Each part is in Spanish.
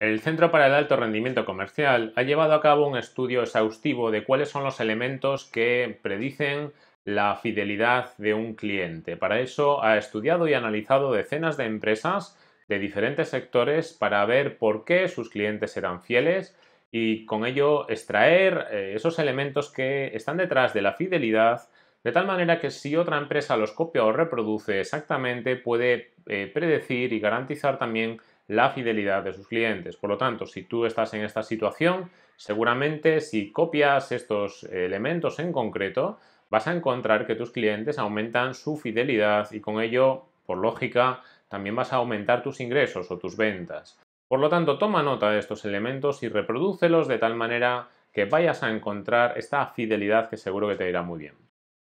El Centro para el Alto Rendimiento Comercial ha llevado a cabo un estudio exhaustivo de cuáles son los elementos que predicen la fidelidad de un cliente. Para eso ha estudiado y analizado decenas de empresas de diferentes sectores para ver por qué sus clientes eran fieles y con ello extraer eh, esos elementos que están detrás de la fidelidad de tal manera que si otra empresa los copia o reproduce exactamente puede eh, predecir y garantizar también la fidelidad de sus clientes. Por lo tanto, si tú estás en esta situación, seguramente si copias estos elementos en concreto, vas a encontrar que tus clientes aumentan su fidelidad y con ello, por lógica, también vas a aumentar tus ingresos o tus ventas. Por lo tanto, toma nota de estos elementos y reprodúcelos de tal manera que vayas a encontrar esta fidelidad que seguro que te irá muy bien.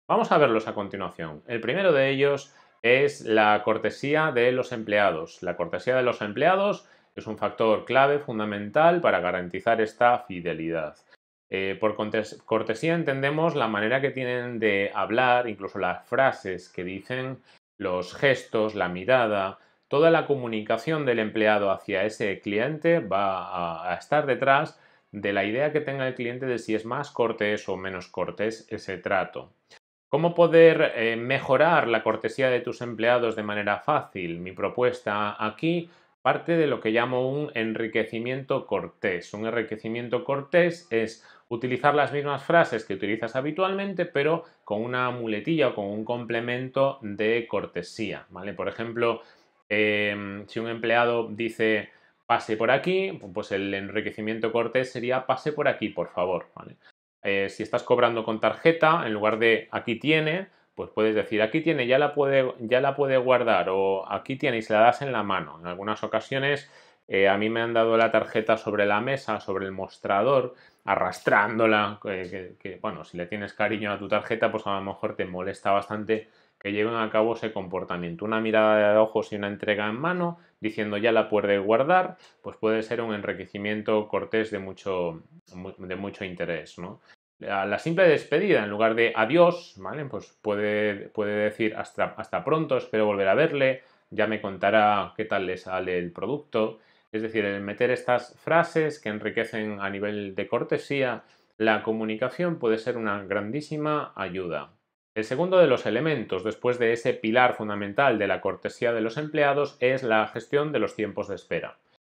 Vamos a verlos a continuación. El primero de ellos es la cortesía de los empleados. La cortesía de los empleados es un factor clave fundamental para garantizar esta fidelidad. Eh, por cortesía entendemos la manera que tienen de hablar, incluso las frases que dicen, los gestos, la mirada, toda la comunicación del empleado hacia ese cliente va a, a estar detrás de la idea que tenga el cliente de si es más cortés o menos cortés ese trato. ¿Cómo poder eh, mejorar la cortesía de tus empleados de manera fácil? Mi propuesta aquí parte de lo que llamo un enriquecimiento cortés. Un enriquecimiento cortés es utilizar las mismas frases que utilizas habitualmente, pero con una muletilla o con un complemento de cortesía. ¿vale? Por ejemplo, em, si un empleado dice pase por aquí, pues el enriquecimiento cortés sería pase por aquí, por favor. Eh, si estás cobrando con tarjeta, en lugar de aquí tiene, pues puedes decir aquí tiene, ya la puede, ya la puede guardar o aquí tiene y se la das en la mano. En algunas ocasiones eh, a mí me han dado la tarjeta sobre la mesa, sobre el mostrador, arrastrándola, que, que, bueno, si le tienes cariño a tu tarjeta, pues a lo mejor te molesta bastante que lleven a cabo ese comportamiento. Una mirada de ojos y una entrega en mano, diciendo ya la puede guardar, pues puede ser un enriquecimiento cortés de mucho, de mucho interés. ¿no? La simple despedida, en lugar de adiós, ¿vale? Pues puede, puede decir hasta, hasta pronto, espero volver a verle, ya me contará qué tal le sale el producto. Es decir, el meter estas frases que enriquecen a nivel de cortesía la comunicación puede ser una grandísima ayuda. El segundo de los elementos después de ese pilar fundamental de la cortesía de los empleados es la gestión de los tiempos de espera.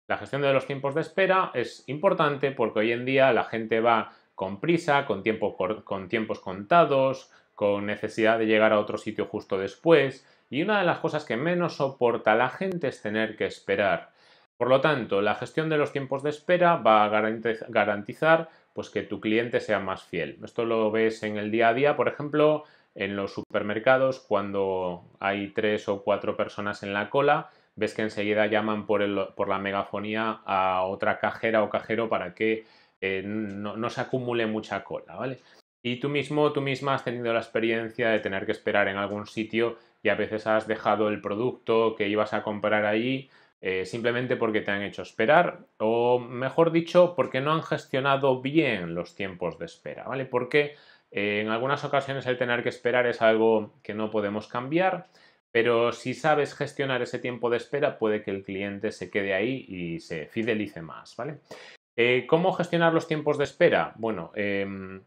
La gestión de los tiempos de espera es importante porque hoy en día la gente va con prisa, con, tiempos contados, con necesidad de llegar a otro sitio justo después y una de las cosas que menos soporta la gente es tener que esperar. Por lo tanto, la gestión de los tiempos de espera va a garantizar pues, que tu cliente sea más fiel. Esto lo ves en el día a día, por ejemplo, en los supermercados cuando hay tres o cuatro personas en la cola, ves que enseguida llaman por, por la megafonía a otra cajera o cajero para que eh, no, se acumule mucha cola, ¿vale? Y tú mismo, tú misma has tenido la experiencia de tener que esperar en algún sitio y a veces has dejado el producto que ibas a comprar allí eh, simplemente porque te han hecho esperar o mejor dicho porque no han gestionado bien los tiempos de espera, ¿vale? Porque eh, en algunas ocasiones el tener que esperar es algo que no podemos cambiar, pero si sabes gestionar ese tiempo de espera puede que el cliente se quede ahí y se fidelice más, ¿vale? Eh, ¿Cómo gestionar los tiempos de espera? Bueno, em,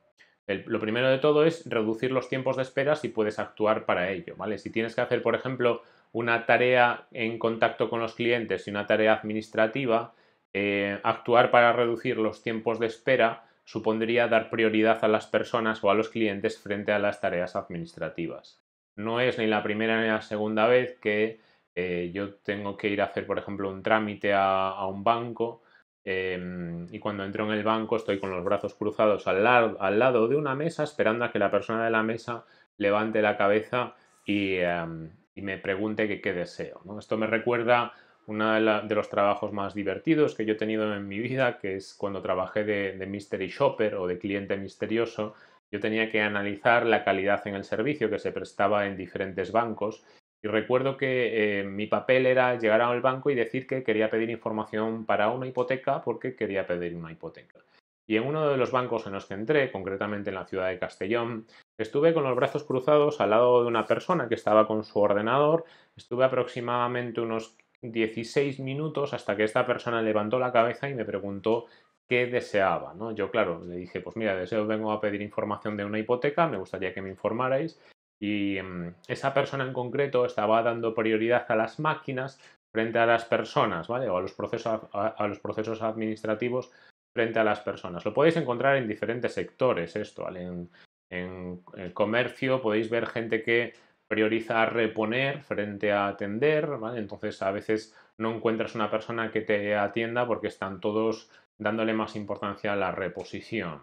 lo primero de todo es reducir los tiempos de espera si puedes actuar para ello, ¿vale? Si tienes que hacer, por ejemplo, una tarea en contacto con los clientes y una tarea administrativa, eh, actuar para reducir los tiempos de espera supondría dar prioridad a las personas o a los clientes frente a las tareas administrativas. No es ni la primera ni la segunda vez que eh, yo tengo que ir a hacer, por ejemplo, un trámite a, un banco em, y cuando entro en el banco estoy con los brazos cruzados al, al, lado de una mesa esperando a que la persona de la mesa levante la cabeza y, em, me pregunte qué deseo. Esto me recuerda uno de, los trabajos más divertidos que yo he tenido en mi vida, que es cuando trabajé de, Mystery Shopper o de cliente misterioso, yo tenía que analizar la calidad en el servicio que se prestaba en diferentes bancos y recuerdo que eh, mi papel era llegar al banco y decir que quería pedir información para una hipoteca porque quería pedir una hipoteca. Y en uno de los bancos en los que entré, concretamente en la ciudad de Castellón, estuve con los brazos cruzados al lado de una persona que estaba con su ordenador. Estuve aproximadamente unos 16 minutos hasta que esta persona levantó la cabeza y me preguntó qué deseaba. Yo, claro, le dije, pues mira, deseo, vengo a pedir información de una hipoteca, me gustaría que me informarais. Y mm, esa persona en concreto estaba dando prioridad a las máquinas frente a las personas, ¿vale? O a los procesos, a, los procesos administrativos frente a las personas. Lo podéis encontrar en diferentes sectores esto, en el eh, comercio podéis ver gente que prioriza reponer frente a atender, Entonces a veces no encuentras una persona que te atienda porque están todos dándole más importancia a la reposición.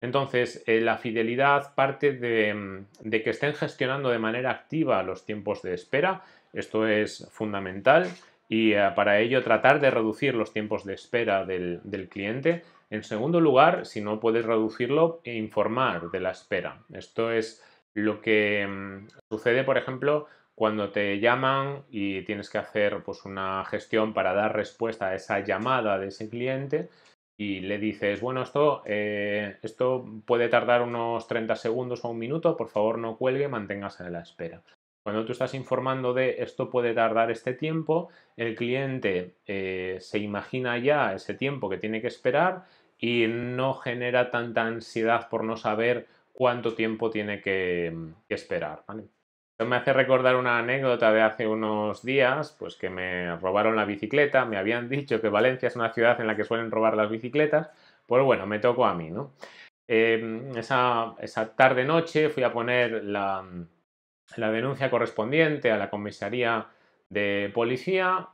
Entonces, eh, la fidelidad parte mm, de, que estén gestionando de manera activa los tiempos de espera, esto es fundamental, y eh, para ello tratar de reducir los tiempos de espera del, del cliente. En segundo lugar, si no puedes reducirlo, informar de la espera. Esto es lo que mm, sucede, por ejemplo, cuando te llaman y tienes que hacer pues, una gestión para dar respuesta a esa llamada de ese cliente y le dices, bueno, esto, eh, esto puede tardar unos 30 segundos o un minuto, por favor no cuelgue, manténgase a la espera. Cuando tú estás informando de esto puede tardar este tiempo, el cliente eh, se imagina ya ese tiempo que tiene que esperar y no genera tanta ansiedad por no saber cuánto tiempo tiene que, esperar. ¿vale? me hace recordar una anécdota de hace unos días, pues que me robaron la bicicleta, me habían dicho que Valencia es una ciudad en la que suelen robar las bicicletas, pues bueno, me tocó a mí, ¿no? Em, esa, tarde-noche fui a poner la, denuncia correspondiente a la comisaría de policía.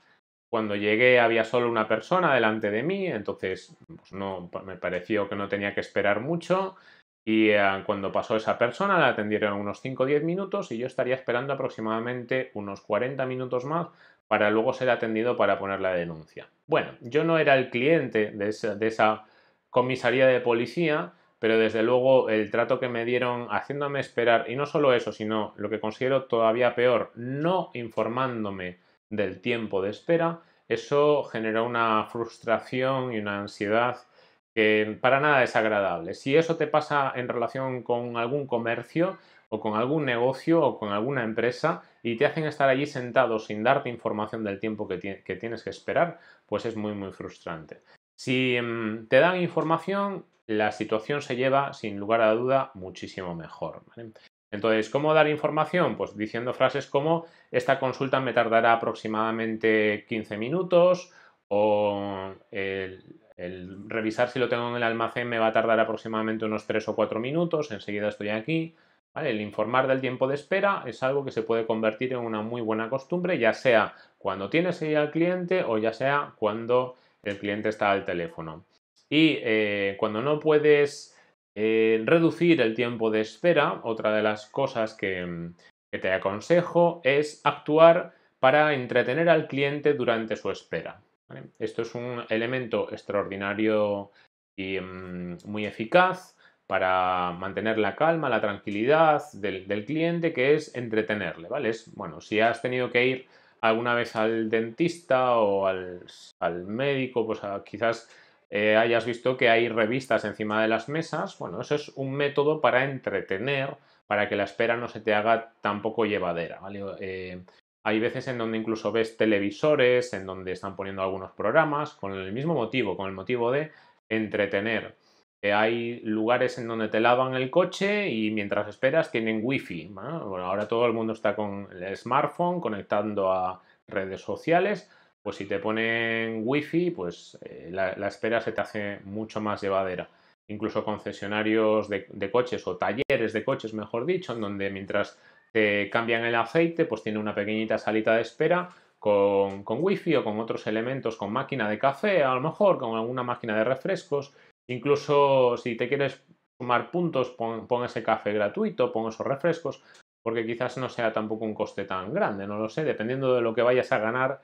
Cuando llegué había solo una persona delante de mí, entonces pues no, me pareció que no tenía que esperar mucho. Y ah, cuando pasó esa persona, la atendieron unos 5 o 10 minutos y yo estaría esperando aproximadamente unos 40 minutos más para luego ser atendido para poner la denuncia. Bueno, yo no era el cliente de esa, de esa comisaría de policía, pero desde luego el trato que me dieron haciéndome esperar, y no solo eso, sino lo que considero todavía peor, no informándome del tiempo de espera, eso generó una frustración y una ansiedad que para nada es agradable. Si eso te pasa en relación con algún comercio o con algún negocio o con alguna empresa y te hacen estar allí sentado sin darte información del tiempo que, tienes que esperar, pues es muy muy frustrante. Si mm, te dan información, la situación se lleva sin lugar a duda muchísimo mejor. Entonces, ¿cómo dar información? Pues diciendo frases como esta consulta me tardará aproximadamente 15 minutos o el revisar si lo tengo en el almacén me va a tardar aproximadamente unos 3 o 4 minutos, enseguida estoy aquí. El informar del tiempo de espera es algo que se puede convertir en una muy buena costumbre, ya sea cuando tienes ahí al cliente o ya sea cuando el cliente está al teléfono. Y eh, cuando no puedes eh, reducir el tiempo de espera, otra de las cosas que te aconsejo es actuar para entretener al cliente durante su espera. Esto es un elemento extraordinario y mm, muy eficaz para mantener la calma, la tranquilidad del, cliente, que es entretenerle, ¿vale? bueno, si has tenido que ir alguna vez al dentista o al, médico, pues ah, quizás eh, hayas visto que hay revistas encima de las mesas, bueno, eso es un método para entretener, para que la espera no se te haga tampoco llevadera, ¿vale? Eh, hay veces en donde incluso ves televisores, en donde están poniendo algunos programas, con el mismo motivo, con el motivo de entretener. Eh, hay lugares en donde te lavan el coche y mientras esperas tienen wifi. ahora todo el mundo está con el smartphone conectando a redes sociales. Pues si te ponen wifi, pues eh, la, espera se te hace mucho más llevadera. Incluso concesionarios de coches o talleres de coches, mejor dicho, en donde mientras te eh, cambian el aceite, pues tiene una pequeñita salita de espera con, con wifi o con otros elementos, con máquina de café, a lo mejor, con alguna máquina de refrescos. Incluso si te quieres sumar puntos, pon, ese café gratuito, pon esos refrescos, porque quizás no sea tampoco un coste tan grande, no lo sé, dependiendo de lo que vayas a ganar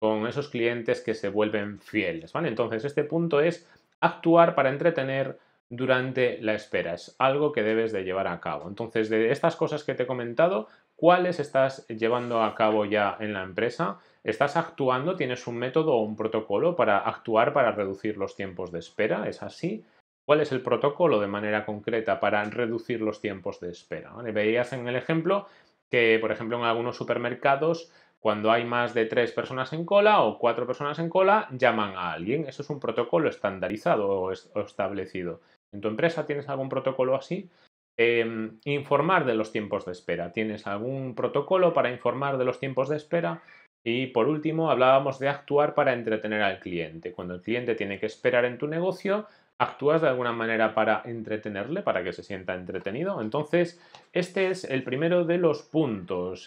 con esos clientes que se vuelven fieles, ¿vale? Entonces, este punto es actuar para entretener durante la espera. Es algo que debes de llevar a cabo. Entonces, de estas cosas que te he comentado, ¿cuáles estás llevando a cabo ya en la empresa? ¿Estás actuando? ¿Tienes un método o un protocolo para actuar para reducir los tiempos de espera? ¿Es así? ¿Cuál es el protocolo de manera concreta para reducir los tiempos de espera? Veías en el ejemplo que, por ejemplo, en algunos supermercados cuando hay más de tres personas en cola o cuatro personas en cola, llaman a alguien. Eso es un protocolo estandarizado o establecido en tu empresa tienes algún protocolo así, em, informar de los tiempos de espera. ¿Tienes algún protocolo para informar de los tiempos de espera? Y por último, hablábamos de actuar para entretener al cliente. Cuando el cliente tiene que esperar en tu negocio, actúas de alguna manera para entretenerle, para que se sienta entretenido. Entonces, este es el primero de los puntos,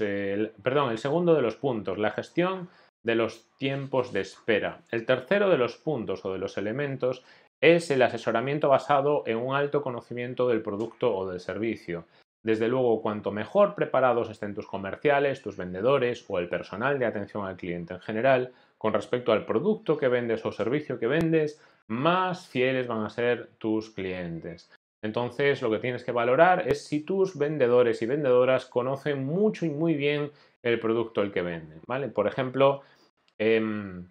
perdón, el segundo de los puntos, la gestión de los tiempos de espera. El tercero de los puntos o de los elementos es el asesoramiento basado en un alto conocimiento del producto o del servicio. Desde luego, cuanto mejor preparados estén tus comerciales, tus vendedores o el personal de atención al cliente en general con respecto al producto que vendes o servicio que vendes, más fieles van a ser tus clientes. Entonces, lo que tienes que valorar es si tus vendedores y vendedoras conocen mucho y muy bien el producto el que venden, ¿vale? Por ejemplo, em,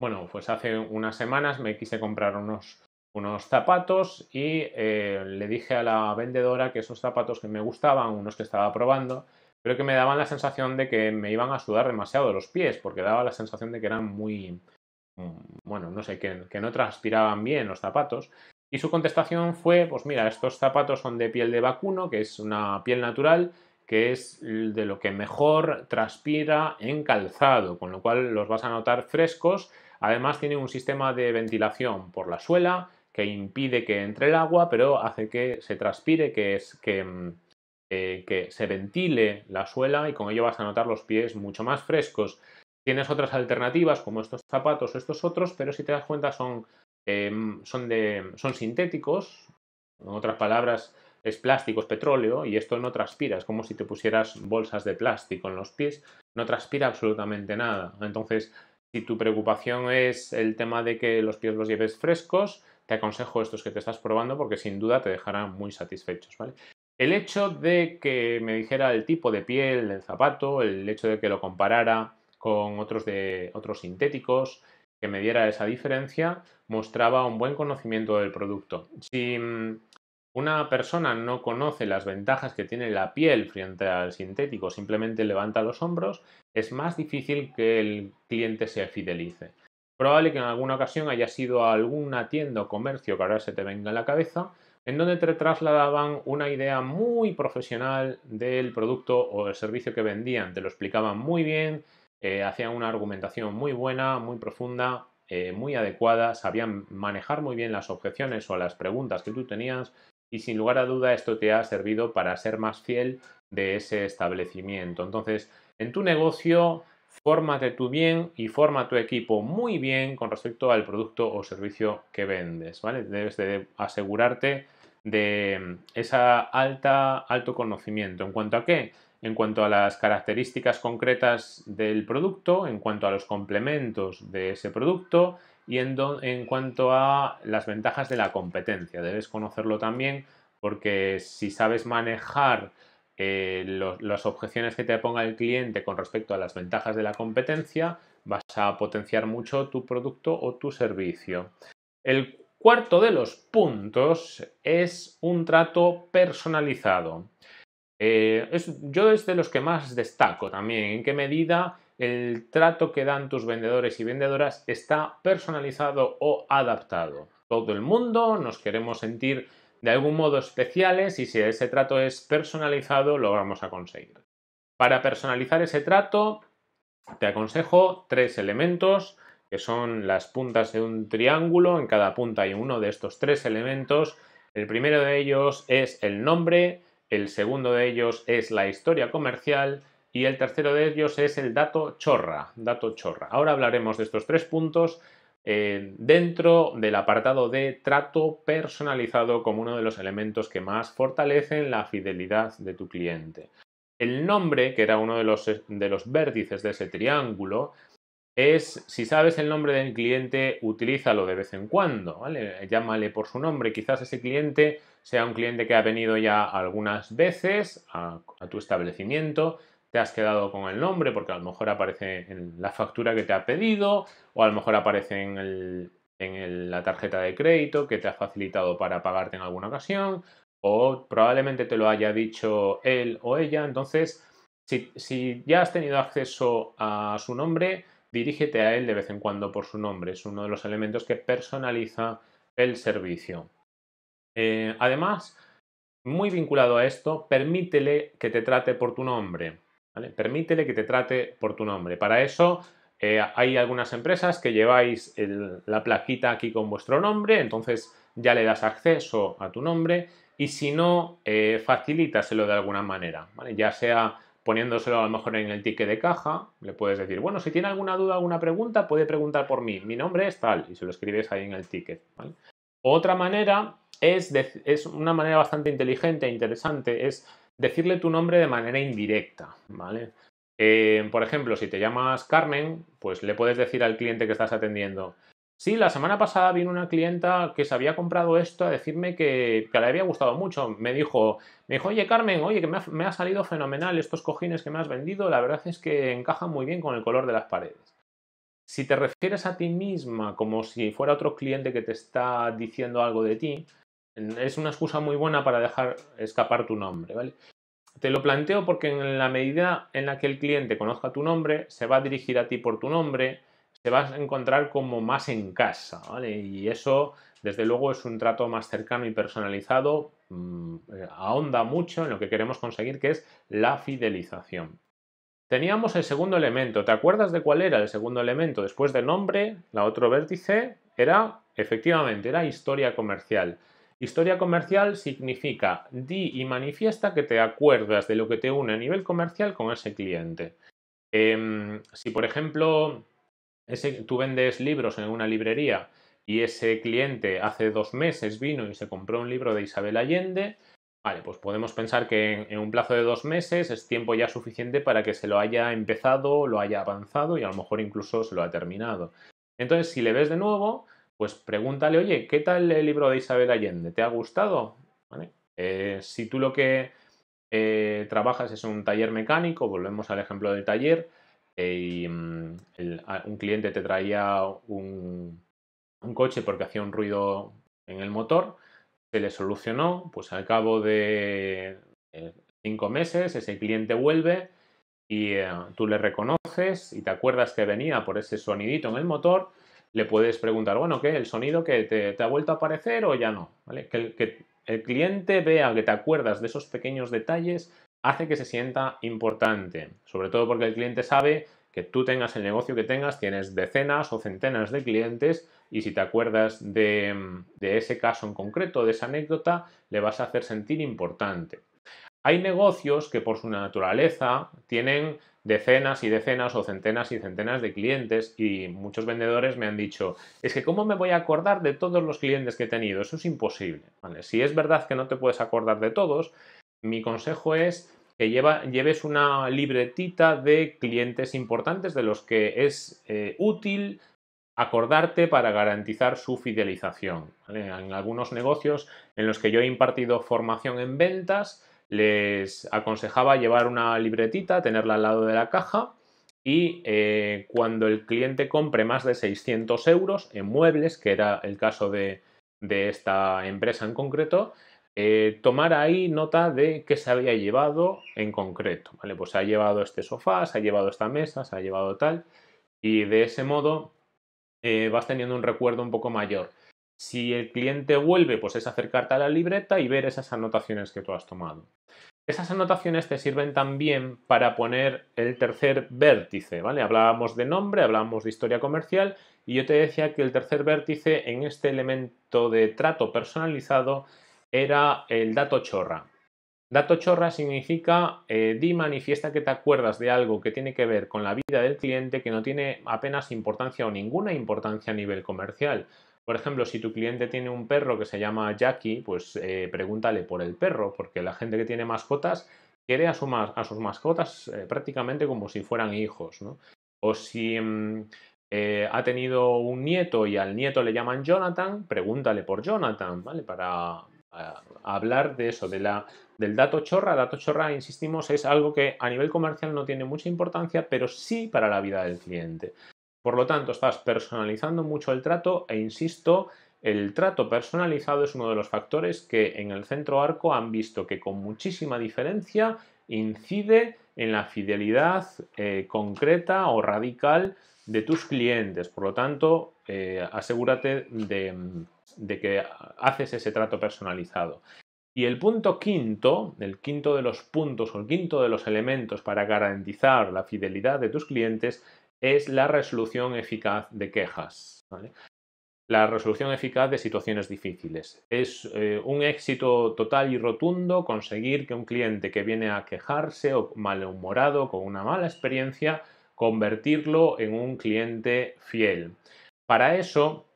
bueno, pues hace unas semanas me quise comprar unos, unos zapatos y eh, le dije a la vendedora que esos zapatos que me gustaban, unos que estaba probando, pero que me daban la sensación de que me iban a sudar demasiado los pies, porque daba la sensación de que eran muy, mm, bueno, no sé, que, que no transpiraban bien los zapatos. Y su contestación fue, pues mira, estos zapatos son de piel de vacuno, que es una piel natural, que es de lo que mejor transpira en calzado, con lo cual los vas a notar frescos Además tiene un sistema de ventilación por la suela que impide que entre el agua, pero hace que se transpire, que, es, mm, eh, que, se ventile la suela y con ello vas a notar los pies mucho más frescos. Tienes otras alternativas como estos zapatos o estos otros, pero si te das cuenta son, em, son, de, son sintéticos, en otras palabras es plástico, es petróleo y esto no transpira, es como si te pusieras bolsas de plástico en los pies, no transpira absolutamente nada. Entonces si tu preocupación es el tema de que los pies los lleves frescos, te aconsejo estos que te estás probando porque sin duda te dejarán muy satisfechos, ¿vale? El hecho de que me dijera el tipo de piel del zapato, el hecho de que lo comparara con otros de otros sintéticos, que me diera esa diferencia, mostraba un buen conocimiento del producto. Si una persona no conoce las ventajas que tiene la piel frente al sintético, simplemente levanta los hombros, es más difícil que el cliente se fidelice. Probable que en alguna ocasión haya sido a alguna tienda o comercio que ahora se te venga a la cabeza, en donde te trasladaban una idea muy profesional del producto o el servicio que vendían, te lo explicaban muy bien, eh, hacían una argumentación muy buena, muy profunda, eh, muy adecuada, sabían manejar muy bien las objeciones o las preguntas que tú tenías, y sin lugar a duda esto te ha servido para ser más fiel de ese establecimiento. Entonces, en tu negocio, fórmate tú bien y forma tu equipo muy bien con respecto al producto o servicio que vendes, ¿vale? Debes de asegurarte de mm, esa alta alto conocimiento en cuanto a qué? En cuanto a las características concretas del producto, en cuanto a los complementos de ese producto, y en, cuanto a las ventajas de la competencia. Debes conocerlo también porque si sabes manejar eh, las objeciones que te ponga el cliente con respecto a las ventajas de la competencia, vas a potenciar mucho tu producto o tu servicio. El cuarto de los puntos es un trato personalizado. Eh, yo es de los que más destaco también, en qué medida el trato que dan tus vendedores y vendedoras está personalizado o adaptado. Todo el mundo nos queremos sentir de algún modo especiales y si ese trato es personalizado lo vamos a conseguir. Para personalizar ese trato te aconsejo tres elementos que son las puntas de un triángulo. En cada punta hay uno de estos tres elementos. El primero de ellos es el nombre, el segundo de ellos es la historia comercial y el tercero de ellos es el dato chorra, dato chorra. Ahora hablaremos de estos tres puntos eh, dentro del apartado de trato personalizado como uno de los elementos que más fortalecen la fidelidad de tu cliente. El nombre, que era uno de los, de los vértices de ese triángulo, es, si sabes el nombre del cliente, utilízalo de vez en cuando, ¿vale? Llámale por su nombre. Quizás ese cliente sea un cliente que ha venido ya algunas veces a tu establecimiento, te has quedado con el nombre porque a lo mejor aparece en la factura que te ha pedido o a lo mejor aparece en, la tarjeta de crédito que te ha facilitado para pagarte en alguna ocasión o probablemente te lo haya dicho él o ella. Entonces, si, ya has tenido acceso a su nombre, dirígete a él de vez en cuando por su nombre. Es uno de los elementos que personaliza el servicio. Eh, además, muy vinculado a esto, permítele que te trate por tu nombre. Permítele que te trate por tu nombre. Para eso eh, hay algunas empresas que lleváis la plaquita aquí con vuestro nombre, entonces ya le das acceso a tu nombre y si no, eh, facilítaselo de alguna manera, ya sea poniéndoselo a lo mejor en el ticket de caja, le puedes decir, bueno, si tiene alguna duda, alguna pregunta, puede preguntar por mí, mi nombre es tal, y se lo escribes ahí en el ticket. Otra manera es, es una manera bastante inteligente e interesante, es decirle tu nombre de manera indirecta, ¿vale? Eh, por ejemplo, si te llamas Carmen, pues le puedes decir al cliente que estás atendiendo, sí, la semana pasada vino una clienta que se había comprado esto a decirme que, le había gustado mucho. Me dijo, me dijo, oye Carmen, oye, que me me ha salido fenomenal estos cojines que me has vendido, la verdad es que encajan muy bien con el color de las paredes. Si te refieres a ti misma como si fuera otro cliente que te está diciendo algo de ti, es una excusa muy buena para dejar escapar tu nombre, ¿vale? Te lo planteo porque en la medida en la que el cliente conozca tu nombre, se va a dirigir a ti por tu nombre, se va a encontrar como más en casa, ¿vale? Y eso, desde luego, es un trato más cercano y personalizado, mm, eh, ahonda mucho en lo que queremos conseguir, que es la fidelización. Teníamos el segundo elemento, ¿te acuerdas de cuál era el segundo elemento? Después de nombre, la otro vértice era, efectivamente, era historia comercial. Historia comercial significa di y manifiesta que te acuerdas de lo que te une a nivel comercial con ese cliente. Em, si, por ejemplo, tú vendes libros en una librería y ese cliente hace dos meses vino y se compró un libro de Isabel Allende, vale, pues podemos pensar que en, en un plazo de dos meses es tiempo ya suficiente para que se lo haya empezado, lo haya avanzado y a lo mejor incluso se lo ha terminado. Entonces, si le ves de nuevo, pues pregúntale, oye, ¿qué tal el libro de Isabel Allende? ¿Te ha gustado? Eh, si tú lo que eh, trabajas es un taller mecánico, volvemos al ejemplo del taller, eh, y mm, un cliente te traía un, coche porque hacía un ruido en el motor, se le solucionó, pues al cabo de cinco meses ese cliente vuelve y tú le reconoces y te acuerdas que venía por ese sonidito en el motor le puedes preguntar, bueno, ¿qué? ¿El sonido que te, ha vuelto a aparecer o ya no? Que, el, cliente vea que te acuerdas de esos pequeños detalles hace que se sienta importante, sobre todo porque el cliente sabe que tú tengas el negocio que tengas, tienes decenas o centenas de clientes y si te acuerdas de ese caso en concreto, de esa anécdota, le vas a hacer sentir importante. Hay negocios que por su naturaleza tienen decenas y decenas o centenas y centenas de clientes y muchos vendedores me han dicho, es que ¿cómo me voy a acordar de todos los clientes que he tenido? Eso es imposible. Si es verdad que no te puedes acordar de todos, mi consejo es que lleva, lleves una libretita de clientes importantes de los que es eh, útil acordarte para garantizar su fidelización. En algunos negocios en los que yo he impartido formación en ventas, les aconsejaba llevar una libretita, tenerla al lado de la caja y eh, cuando el cliente compre más de 600 euros en muebles, que era el caso de, esta empresa en concreto, eh, tomar ahí nota de qué se había llevado en concreto. Pues se ha llevado este sofá, se ha llevado esta mesa, se ha llevado tal, y de ese modo eh, vas teniendo un recuerdo un poco mayor. Si el cliente vuelve, pues es acercarte a la libreta y ver esas anotaciones que tú has tomado. Esas anotaciones te sirven también para poner el tercer vértice, ¿vale? Hablábamos de nombre, hablábamos de historia comercial y yo te decía que el tercer vértice en este elemento de trato personalizado era el dato chorra. Dato chorra significa eh, di manifiesta que te acuerdas de algo que tiene que ver con la vida del cliente que no tiene apenas importancia o ninguna importancia a nivel comercial. Por ejemplo, si tu cliente tiene un perro que se llama Jackie, pues eh, pregúntale por el perro, porque la gente que tiene mascotas quiere a, sus mascotas eh, prácticamente como si fueran hijos, ¿no? O si mm, eh, ha tenido un nieto y al nieto le llaman Jonathan, pregúntale por Jonathan, ¿vale? Para, hablar de eso, de la, del dato chorra. Dato chorra, insistimos, es algo que a nivel comercial no tiene mucha importancia, pero sí para la vida del cliente. Por lo tanto, estás personalizando mucho el trato e insisto, el trato personalizado es uno de los factores que en el centro arco han visto que con muchísima diferencia incide en la fidelidad eh, concreta o radical de tus clientes. Por lo tanto, eh, asegúrate de que haces ese trato personalizado. Y el punto quinto, el quinto de los puntos o el quinto de los elementos para garantizar la fidelidad de tus clientes es la resolución eficaz de quejas. La resolución eficaz de situaciones difíciles. Es eh, un éxito total y rotundo conseguir que un cliente que viene a quejarse o malhumorado con una mala experiencia, convertirlo en un cliente fiel. Para eso,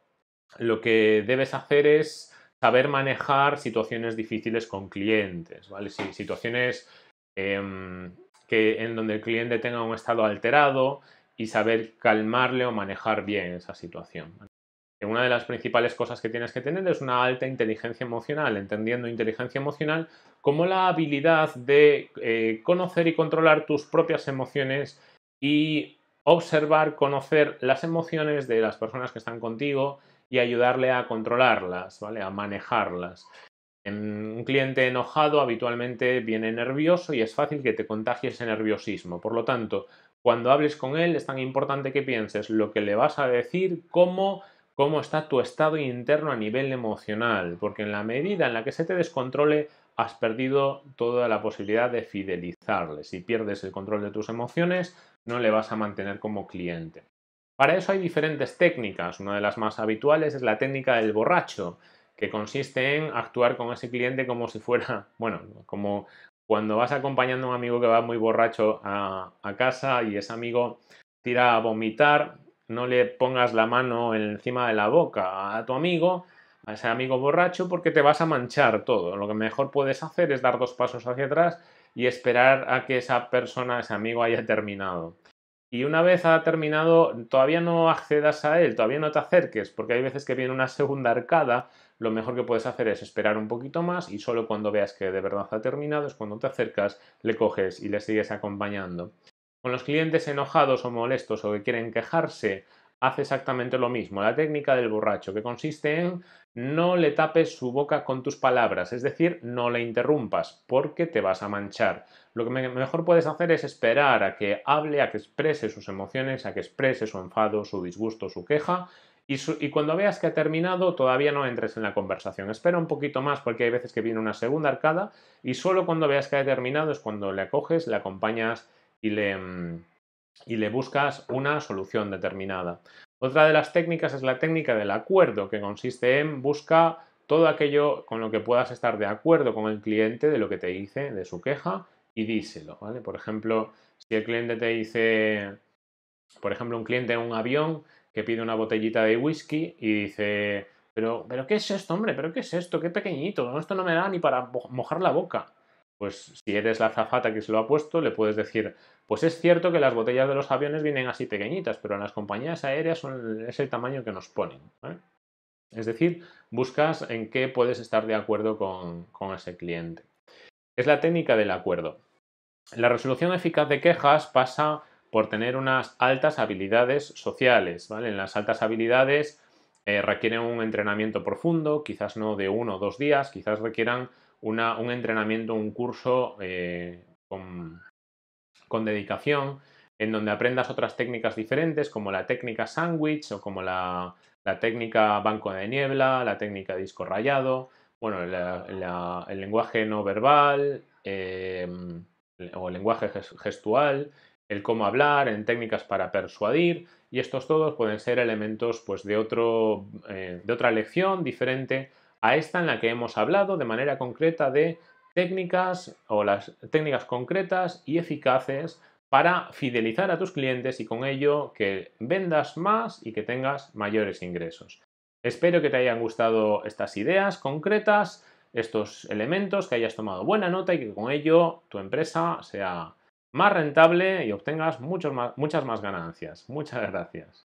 lo que debes hacer es saber manejar situaciones difíciles con clientes, ¿vale? situaciones em, que, en donde el cliente tenga un estado alterado, y saber calmarle o manejar bien esa situación. Una de las principales cosas que tienes que tener es una alta inteligencia emocional, entendiendo inteligencia emocional como la habilidad de eh, conocer y controlar tus propias emociones y observar, conocer las emociones de las personas que están contigo y ayudarle a controlarlas, ¿vale? A manejarlas. un cliente enojado habitualmente viene nervioso y es fácil que te contagie ese nerviosismo. Por lo tanto, cuando hables con él es tan importante que pienses lo que le vas a decir, cómo, cómo está tu estado interno a nivel emocional, porque en la medida en la que se te descontrole has perdido toda la posibilidad de fidelizarle. Si pierdes el control de tus emociones, no le vas a mantener como cliente. Para eso hay diferentes técnicas. Una de las más habituales es la técnica del borracho, que consiste en actuar con ese cliente como si fuera, bueno, como, cuando vas acompañando a un amigo que va muy borracho a, a casa y ese amigo tira a vomitar, no le pongas la mano encima de la boca a tu amigo, a ese amigo borracho, porque te vas a manchar todo. Lo que mejor puedes hacer es dar dos pasos hacia atrás y esperar a que esa persona, ese amigo haya terminado. Y una vez ha terminado, todavía no accedas a él, todavía no te acerques, porque hay veces que viene una segunda arcada lo mejor que puedes hacer es esperar un poquito más y solo cuando veas que de verdad ha terminado es cuando te acercas, le coges y le sigues acompañando. Con los clientes enojados o molestos o que quieren quejarse, hace exactamente lo mismo, la técnica del borracho, que consiste en no le tapes su boca con tus palabras, es decir, no le interrumpas, porque te vas a manchar. Lo que mejor puedes hacer es esperar a que hable, a que exprese sus emociones, a que exprese su enfado, su disgusto, su queja, y, cuando veas que ha terminado todavía no entres en la conversación. Espera un poquito más porque hay veces que viene una segunda arcada y solo cuando veas que ha terminado es cuando le acoges, le acompañas y le, mm, y le buscas una solución determinada. Otra de las técnicas es la técnica del acuerdo, que consiste en busca todo aquello con lo que puedas estar de acuerdo con el cliente de lo que te dice, de su queja, y díselo, ¿vale? Por ejemplo, si el cliente te dice, por ejemplo, un cliente en un avión que pide una botellita de whisky y dice, pero, pero ¿qué es esto, hombre? ¿Pero qué es esto? Qué pequeñito, esto no me da ni para mojar la boca. Pues si eres la zafata que se lo ha puesto, le puedes decir, pues es cierto que las botellas de los aviones vienen así pequeñitas, pero en las compañías aéreas es el tamaño que nos ponen. Es decir, buscas en qué puedes estar de acuerdo con, con ese cliente. Es la técnica del acuerdo. La resolución eficaz de quejas pasa por tener unas altas habilidades sociales. ¿vale? En las altas habilidades eh, requieren un entrenamiento profundo, quizás no de uno o dos días, quizás requieran un entrenamiento, un curso eh, con, dedicación, en donde aprendas otras técnicas diferentes, como la técnica sándwich o como la, técnica banco de niebla, la técnica disco rayado, bueno, el lenguaje no verbal eh, o el lenguaje gestual, el cómo hablar, en técnicas para persuadir y estos todos pueden ser elementos pues, de, otro, eh, de otra lección diferente a esta en la que hemos hablado de manera concreta de técnicas o las técnicas concretas y eficaces para fidelizar a tus clientes y con ello que vendas más y que tengas mayores ingresos. Espero que te hayan gustado estas ideas concretas, estos elementos, que hayas tomado buena nota y que con ello tu empresa sea más rentable y obtengas muchas más ganancias. Muchas gracias.